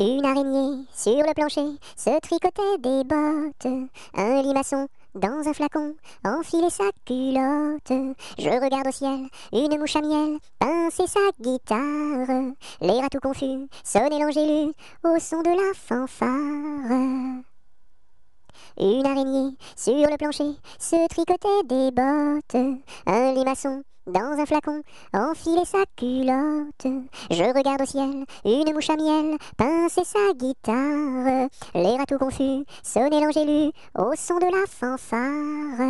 Une araignée sur le plancher se tricotait des bottes. Un limaçon dans un flacon enfilait sa culotte. Je regarde au ciel une mouche à miel pincer sa guitare. Les rats tout confus sonnent l'angélus au son de la fanfare. Une araignée sur le plancher se tricotait des bottes. Un limaçon dans un flacon enfilait sa culotte. Je regarde au ciel une mouche à miel pincer sa guitare. Les ratous confus sonnaient l'angélu au son de la fanfare.